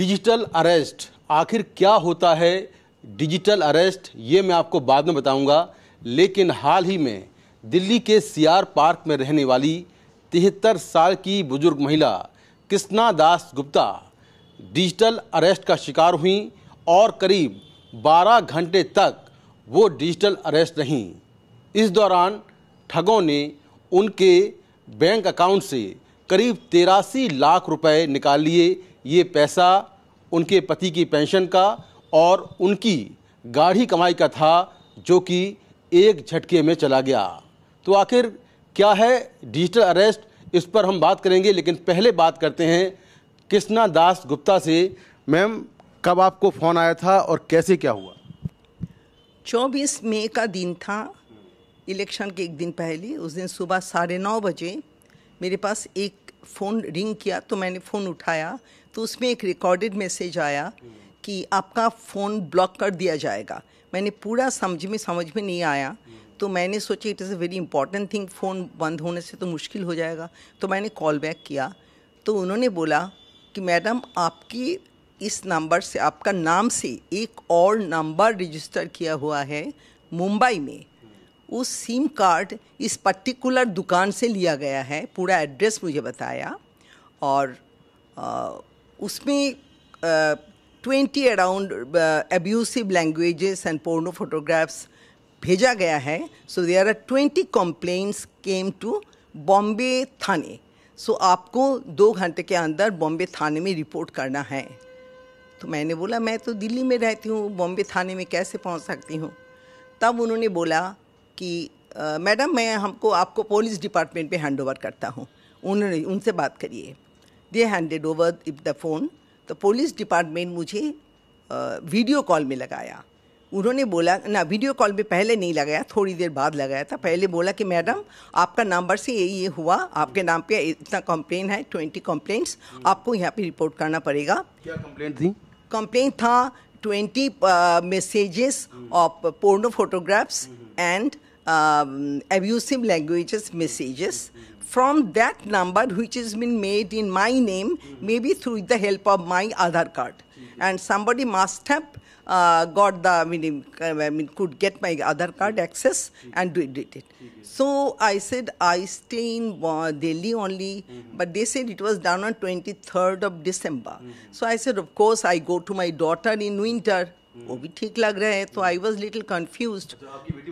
Digital arrest आखिर क्या होता है डिजिटल अरेस्ट ये मैं आपको बाद में बताऊंगा लेकिन हाल ही में दिल्ली के सीआर पार्क में रहने वाली तिहत्तर साल की बुजुर्ग महिला कृष्णा दास गुप्ता डिजिटल अरेस्ट का शिकार हुई और करीब 12 घंटे तक वो डिजिटल अरेस्ट रहीं इस दौरान ठगों ने उनके बैंक अकाउंट से करीब तेरासी लाख रुपए निकाल लिए ये पैसा उनके पति की पेंशन का और उनकी गाढ़ी कमाई का था जो कि एक झटके में चला गया तो आखिर क्या है डिजिटल अरेस्ट इस पर हम बात करेंगे लेकिन पहले बात करते हैं कृष्णा दास गुप्ता से मैम कब आपको फ़ोन आया था और कैसे क्या हुआ 24 मई का दिन था इलेक्शन के एक दिन पहले उस दिन सुबह साढ़े नौ बजे मेरे पास एक फ़ोन रिंग किया तो मैंने फ़ोन उठाया तो उसमें एक रिकॉर्डेड मैसेज आया कि आपका फ़ोन ब्लॉक कर दिया जाएगा मैंने पूरा समझ में समझ में नहीं आया तो मैंने सोचा it is a very important thing phone बंद होने से तो मुश्किल हो जाएगा तो मैंने कॉल बैक किया तो उन्होंने बोला कि मैडम आपकी इस नंबर से आपका नाम से एक और नंबर रजिस्टर किया हुआ है मुंबई में वो सिम कार्ड इस पर्टिकुलर दुकान से लिया गया है पूरा एड्रेस मुझे बताया और आ, उसमें twenty around abusive languages and porno photographs भेजा गया है so they are twenty complaints came to Bombay थाने सो आपको दो घंटे के अंदर बॉम्बे थाने में रिपोर्ट करना है तो मैंने बोला मैं तो दिल्ली में रहती हूँ बॉम्बे थाने में कैसे पहुँच सकती हूँ तब उन्होंने बोला कि मैडम मैं हमको आपको पुलिस डिपार्टमेंट पे हैंड ओवर करता हूँ उन्होंने उनसे बात करिए they handed over the phone तो पुलिस डिपार्टमेंट मुझे वीडियो कॉल में लगाया उन्होंने बोला ना वीडियो कॉल में पहले नहीं लगाया थोड़ी देर बाद लगाया था पहले बोला कि मैडम आपका नंबर से ये ये हुआ आपके नाम पे इतना कंप्लेन है ट्वेंटी कंप्लेंट्स आपको यहाँ पे रिपोर्ट करना पड़ेगा क्या कंप्लेंट थी कंप्लेंट था twenty messages of porno photographs and um, abusive languages messages from that number which has been made in my name, maybe through the help of my other card. And somebody must have uh, got the, I mean, I mean, could get my other card access and did it. So I said, I stay in uh, Delhi only, but they said it was done on 23rd of December. So I said, of course, I go to my daughter in winter. वो भी ठीक लग रहे हैं तो I was little confuse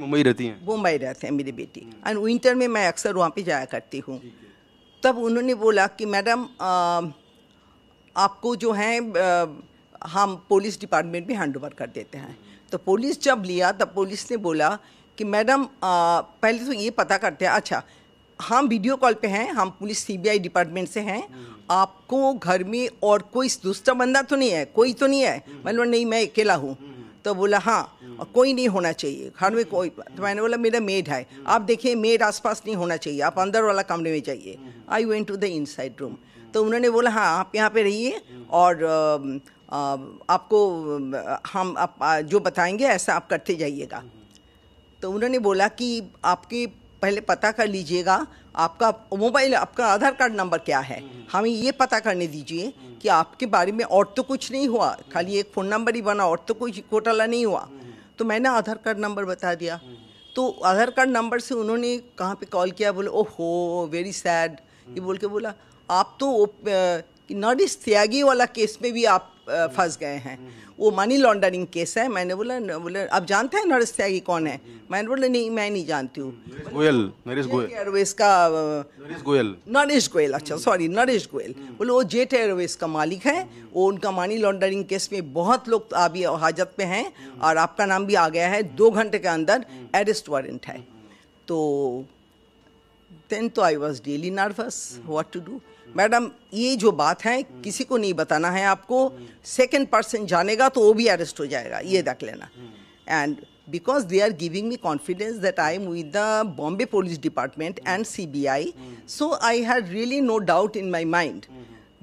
Mumbai रहती है मुंबई रहते हैं मेरी बेटी एंड हम्म। विंटर में मैं अक्सर वहाँ पे जाया करती हूँ तब उन्होंने बोला कि मैडम आपको जो है हम पुलिस डिपार्टमेंट में हैंड ओवर कर देते हैं हम्म। तो पुलिस जब लिया तब पुलिस ने बोला कि मैडम पहले तो ये पता करते हैं अच्छा हम वीडियो कॉल पे हैं हम पुलिस सीबीआई डिपार्टमेंट से हैं आपको घर में और कोई दूसरा बंदा तो नहीं है कोई तो नहीं है मैंने बोला नहीं मैं अकेला हूँ तो बोला हाँ और कोई नहीं होना चाहिए घर में कोई तो मैंने बोला मेरा मेड है आप देखिए मेड आसपास नहीं होना चाहिए आप अंदर वाला कमरे में जाइए I went to the inside room तो उन्होंने बोला हाँ आप यहाँ पे रहिए और आपको हम आप जो बताएंगे ऐसा आप करते जाइएगा तो उन्होंने बोला कि आपके पहले पता कर लीजिएगा आपका मोबाइल आपका आधार कार्ड नंबर क्या है हमें ये पता करने दीजिए कि आपके बारे में और तो कुछ नहीं हुआ खाली एक फ़ोन नंबर ही बना और तो कोई घोटाला नहीं हुआ तो मैंने आधार कार्ड नंबर बता दिया तो आधार कार्ड नंबर से उन्होंने कहाँ पे कॉल किया बोले ओहो वेरी सैड ये बोल के बोला आप तो नॉट इस त्यागी वाला केस में भी आप फंस गए हैं वो मनी लॉन्डरिंग केस है मैंने बोला बोले अब जानते हैं नरेश त्यागी कौन है मैंने बोला नहीं मैं नहीं जानती हूँ गोयल नरेश गोयल एयरवेज का नरेश गोयल नरेश गोयल अच्छा सॉरी नरेश गोयल बोले वो जेट एयरवेज का मालिक है वो उनका मनी लॉन्डरिंग केस में बहुत लोग अभी हाजत पे हैं और आपका नाम भी आ गया है दो घंटे के अंदर अरेस्ट वारंट है तो देन तो I was really nervous what to do madam ये जो बात है किसी को नहीं बताना है आपको सेकेंड पर्सन जानेगा तो वो भी अरेस्ट हो जाएगा ये देख लेना and because they are giving me confidence that I am with the Bombay police department and C B I so I have really no doubt in my mind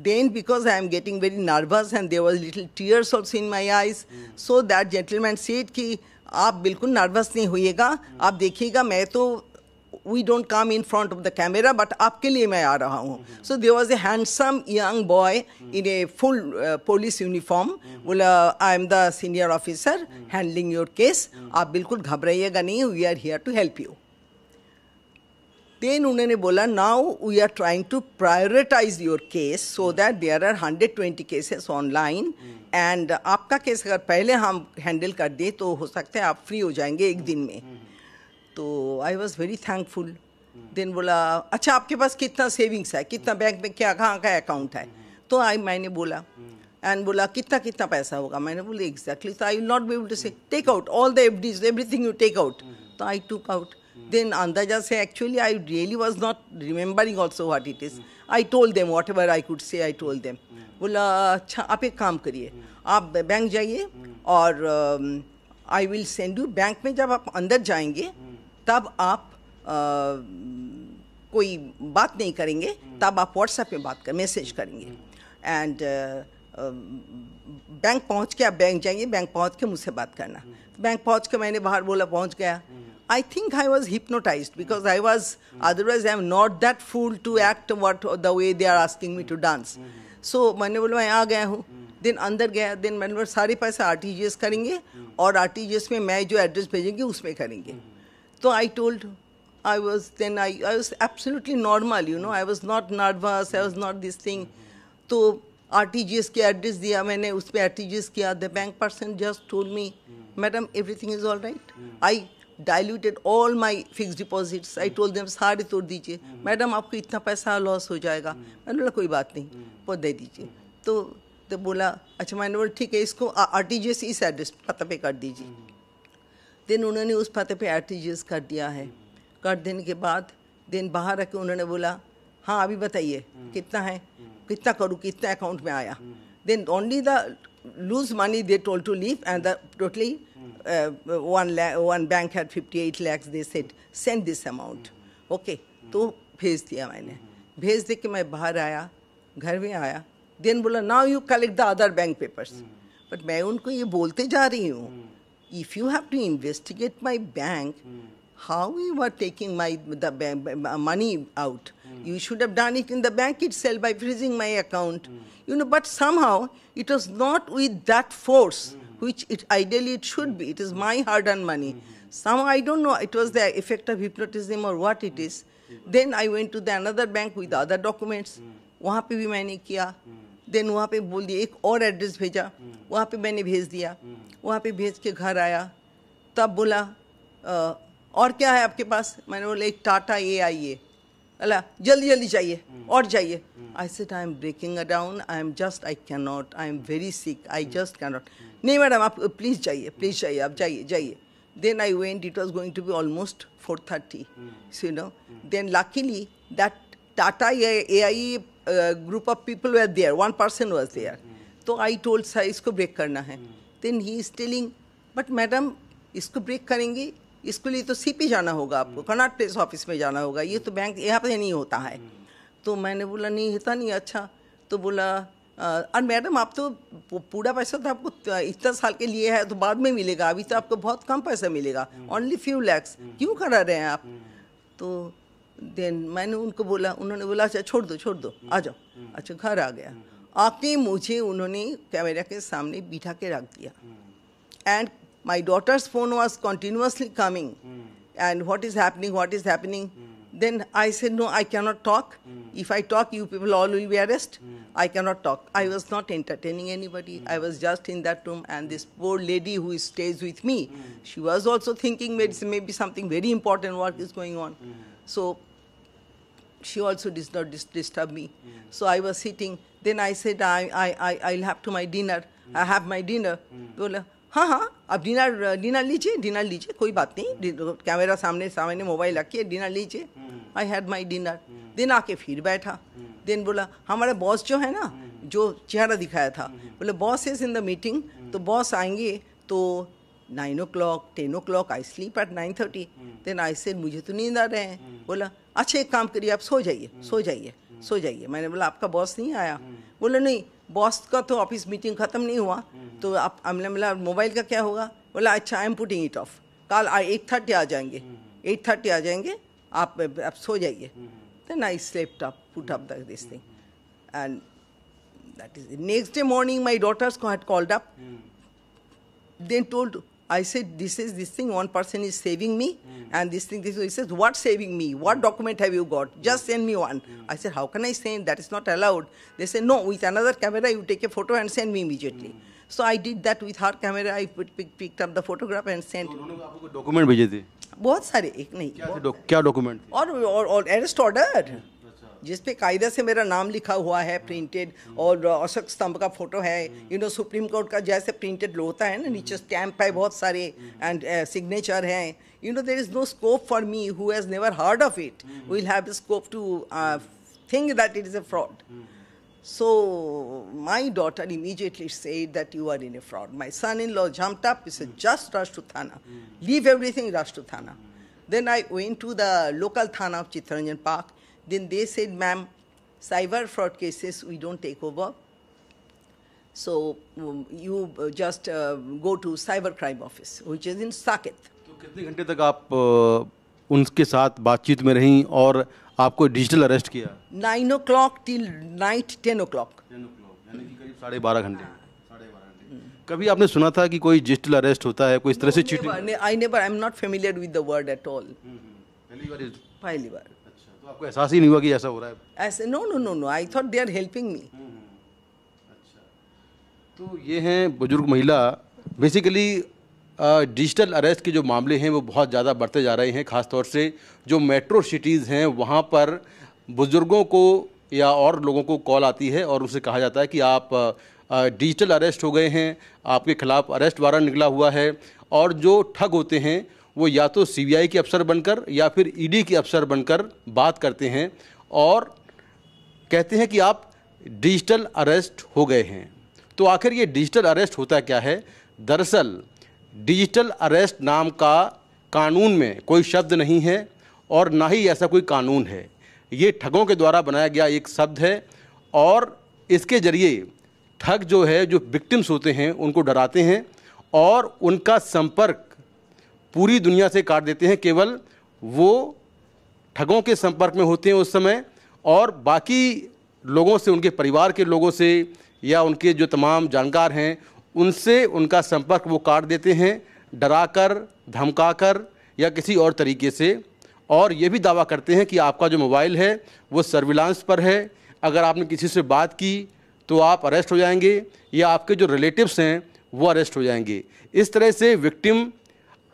then because I am getting very nervous and there was little tears also in my eyes so that gentleman said कि आप बिल्कुल nervous नहीं होइएगा आप देखिएगा मैं तो we don't come in front of the camera, but आपके लिए मैं आ रहा हूँ. So there was a handsome young boy in a full uh, police uniform. बोला I am the senior officer handling your case. आप बिल्कुल घबराइएगा नहीं. We are here to help you. Then उन्होंने बोला now we are trying to prioritise your case so that there are 120 cases online and आपका case अगर पहले हम handle कर दें तो हो सकता है आप फ्री हो जाएंगे एक दिन में तो I was very thankful then बोला अच्छा आपके पास कितना सेविंग्स है कितना बैंक में क्या कहाँ का अकाउंट है तो आई मैंने बोला एंड बोला कितना कितना पैसा होगा मैंने बोला एग्जैक्टली तो I will not be able to say take out all the FDs everything you take out तो आई टुक आउट देन अंदाजा से actually I really was not remembering also what it is I told them whatever I could say I told them बोला अच्छा आप एक काम करिए आप बैंक जाइए और I will send you bank में जब आप अंदर जाएंगे तब आप आ, कोई बात नहीं करेंगे तब आप व्हाट्सएप पे बात कर मैसेज करेंगे एंड बैंक पहुंच के आप बैंक जाएंगे बैंक पहुंच के मुझसे बात करना बैंक पहुंच के मैंने बाहर बोला पहुंच गया I think I was hypnotize because I was otherwise I am not that fool to act what the way they are asking me to dance so मैंने बोला मैं आ गया हूँ दिन अंदर गया दिन मैंने बोला सारे पैसे आर करेंगे और आर में मैं जो एड्रेस भेजेंगी उसमें करेंगे तो I told I was then I I was absolutely normal you know I was not nervous I was not this thing तो आर टी जी एस के एड्रेस दिया मैंने उस पर आर टी जी एस किया the bank person just told me madam everything is all right I diluted all my fix deposits I told them सारे तोड़ दीजिए मैडम आपको इतना पैसा लॉस हो जाएगा मैंने बोला कोई बात नहीं वो दे दीजिए तो तो बोला अच्छा मैंने बोला ठीक है इसको आर टी जी एस इस एड्रेस पता पे कर दीजिए दिन उन्होंने उस पते पे आर कर दिया है कर देने के बाद दिन बाहर रख के उन्होंने बोला हाँ अभी बताइए कितना है कितना करूँ कितना अकाउंट में आया then only the loose money they told to leave and the totally one one bank had eight lakhs they said send this amount okay तो भेज दिया मैंने भेज दे के मैं बाहर आया घर में आया देन बोला now you collect the other bank papers but मैं उनको ये बोलते जा रही हूँ if you have to investigate my bank, mm. how you are taking my the uh, money out? Mm. You should have done it in the bank itself by freezing my account. Mm. You know, but somehow it was not with that force which it ideally it should be. It is my hard-earned money. Somehow I don't know. It was the effect of hypnotism or what it is. Then I went to the another bank with other documents. वहाँ पे भी मैंने किया then वहाँ पे बोल दिया एक और एड्रेस भेजा हम्म। वहाँ पे मैंने भेज दिया हम्म। वहाँ पे भेज के घर आया तब बोला आ, और क्या है आपके पास मैंने बोला एक टाटा ए आई ए अला जल्दी जल्दी जाइए हम्म। और जाइए I said I am breaking a down I am just I can not I am very sick I just can not नहीं मैडम आप प्लीज़ जाइए प्लीज़ जाइए आप जाइए जाइए then I went it was going to be almost four thirty so, no then luckily that Tata A I group of people were there one person was there तो I told sir इसको break करना है then he is telling but madam इसको break करेंगे इसके लिए तो C P जाना होगा आपको hmm. कर्नाट प्लेस ऑफिस में जाना होगा ये तो hmm. बैंक यहाँ पे नहीं होता है hmm. तो मैंने बोला नहीं होता तो नहीं अच्छा तो बोला और मैडम आप तो पूरा पैसा तो आपको इतना साल के लिए है तो बाद में मिलेगा अभी तो आपको बहुत कम पैसा मिलेगा ओनली फ्यू लैक्स क्यों करा रहे हैं आप तो देन मैंने उनको बोला उन्होंने बोला अच्छा छोड़ दो छोड़ दो आ जाओ अच्छा घर आ गया आके मुझे उन्होंने कैमरा के सामने बिठा के रख दिया and my daughter's phone was continuously coming mm. and what is happening what is happening mm. then i said no i cannot talk mm. if i talk you people all will be arrested i cannot talk i was not entertaining anybody i was just in that room and this poor lady who stays with me she was also thinking maybe, maybe something very important work is going on So she also did not dis- disturb me. Mm. So I was sitting. Then I said, I, I, I, I'll have to my dinner. Mm. I have my dinner. Mm. बोला हाँ हाँ आप dinner dinner uh, लीजिए dinner लीजिए कोई बात नहीं camera mm. सामने सामने मोबाइल रखिए डिनर लीजिए आई हैड माई डिनर दिन आके फिर बैठा दिन mm. बोला हमारा बॉस जो है ना mm. जो चेहरा दिखाया था बोले boss is in the meeting तो बॉस आएंगे तो nine o'clock ten o'clock I sleep at nine thirty then I say मुझे तो नींद आ रहे हैं बोला अच्छा एक काम करिए आप सो जाइए सो जाइए सो जाइए मैंने बोला आपका बॉस नहीं आया बोला नहीं बॉस का तो ऑफिस मीटिंग ख़त्म नहीं हुआ तो आप हमने बोला मोबाइल का क्या होगा बोला अच्छा I am putting it off कल एट थर्टी आ जाएंगे एट थर्टी आ जाएंगे आप आप सो जाइए then I slept up put up this thing and that is next day morning my daughters को had called up then told I said, this is this thing, one person is saving me, mm. and this thing, this, he says, what saving me? What document have you got? Just send me one. Mm. I said, how can I send? That is not allowed. They say, no, with another camera, you take a photo and send me immediately. Mm. So I did that with her camera. I pick, picked up the photograph and sent. Document भेजे थे बहुत सारे एक नहीं क्या document और और arrest order जिस पे कायदे से मेरा नाम लिखा हुआ है प्रिंटेड और अशोक स्तंभ का फोटो है यू नो सुप्रीम कोर्ट का जैसे प्रिंटेड होता है ना नीचे स्टैम्प है बहुत सारे एंड सिग्नेचर हैं you know there is no scope for me who has never heard of it will have scope to think that it is a fraud So my daughter immediately said that you are in a fraud. My son-in-law jumped up. He said, mm. just rush to Thana. mm. Leave everything, rush to Thana. mm. Then I went to the local Thana of chitranjan Park mm. Then they said, ma'am, cyber fraud cases we don't take over. So um, you uh, just uh, go to cyber crime office, which is in Saket. तो कितने घंटे तक आप uh, उनके साथ बातचीत में रहीं और आपको डिजिटल अरेस्ट किया nine o'clock till night ten o'clock ten o'clock यानी कि साढ़े बारह घंटे कभी आपने सुना था कि कोई डिजिटल अरेस्ट होता है कोई इस तरह से cheating I never I am not familiar with the word at all पहली बार पहली बार तो आपको एहसास ही नहीं हुआ कि ऐसा हो रहा है ऐसे no no no no I thought they are helping me अच्छा तो ये हैं बुजुर्ग महिला बेसिकली डिजिटल अरेस्ट के जो मामले हैं वो बहुत ज़्यादा बढ़ते जा रहे हैं ख़ासतौर से जो मेट्रो सिटीज़ हैं वहाँ पर बुज़ुर्गों को या और लोगों को कॉल आती है और उनसे कहा जाता है कि आप डिजिटल अरेस्ट हो गए हैं आपके खिलाफ़ अरेस्ट वारंट निकला हुआ है और जो ठग होते हैं वो या तो सीबीआई के अफसर बनकर या फिर ईडी e के अफसर बनकर बात करते हैं और कहते हैं कि आप डिजिटल अरेस्ट हो गए हैं तो आखिर ये डिजिटल अरेस्ट होता क्या है दरअसल डिजिटल अरेस्ट नाम का कानून में कोई शब्द नहीं है और ना ही ऐसा कोई कानून है ये ठगों के द्वारा बनाया गया एक शब्द है और इसके ज़रिए ठग जो है जो विक्टिम्स होते हैं उनको डराते हैं और उनका संपर्क पूरी दुनिया से काट देते हैं केवल वो ठगों के संपर्क में होते हैं उस समय और बाकी लोगों से उनके परिवार के लोगों से या उनके जो तमाम जानकार हैं उनसे उनका संपर्क वो काट देते हैं डरा कर धमका कर या किसी और तरीके से और ये भी दावा करते हैं कि आपका जो मोबाइल है वो सर्विलांस पर है अगर आपने किसी से बात की तो आप अरेस्ट हो जाएंगे या आपके जो रिलेटिव्स हैं वो अरेस्ट हो जाएंगे इस तरह से विक्टिम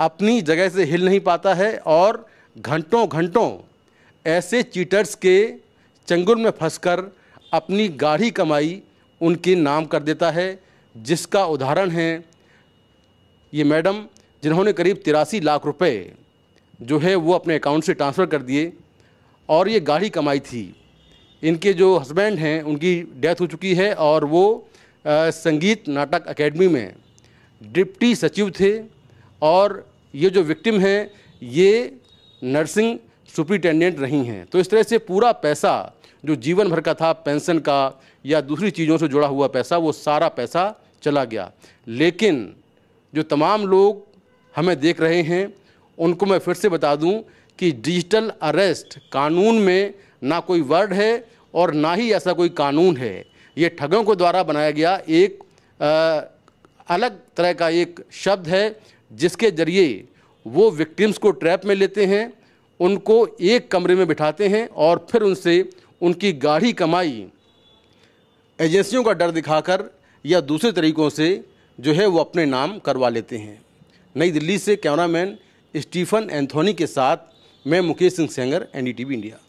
अपनी जगह से हिल नहीं पाता है और घंटों घंटों ऐसे चीटर्स के चंगुल में फंसकर अपनी गाढ़ी कमाई उनके नाम कर देता है जिसका उदाहरण है ये मैडम जिन्होंने करीब तिरासी लाख रुपए जो है वो अपने अकाउंट से ट्रांसफ़र कर दिए और ये गाढ़ी कमाई थी इनके जो हस्बैंड हैं उनकी डेथ हो चुकी है और वो आ, संगीत नाटक एकेडमी में डिप्टी सचिव थे और ये जो विक्टिम हैं ये नर्सिंग सुप्रिटेंडेंट रही हैं तो इस तरह से पूरा पैसा जो जीवन भर का था पेंशन का या दूसरी चीज़ों से जुड़ा हुआ पैसा वो सारा पैसा चला गया लेकिन जो तमाम लोग हमें देख रहे हैं उनको मैं फिर से बता दूं कि डिजिटल अरेस्ट कानून में ना कोई वर्ड है और ना ही ऐसा कोई कानून है ये ठगों को द्वारा बनाया गया एक आ, अलग तरह का एक शब्द है जिसके जरिए वो विक्टिम्स को ट्रैप में लेते हैं उनको एक कमरे में बिठाते हैं और फिर उनसे उनकी गाढ़ी कमाई एजेंसियों का डर दिखाकर या दूसरे तरीक़ों से जो है वो अपने नाम करवा लेते हैं नई दिल्ली से कैमरामैन स्टीफन एंथोनी के साथ मैं मुकेश सिंह सेंगर एन इंडिया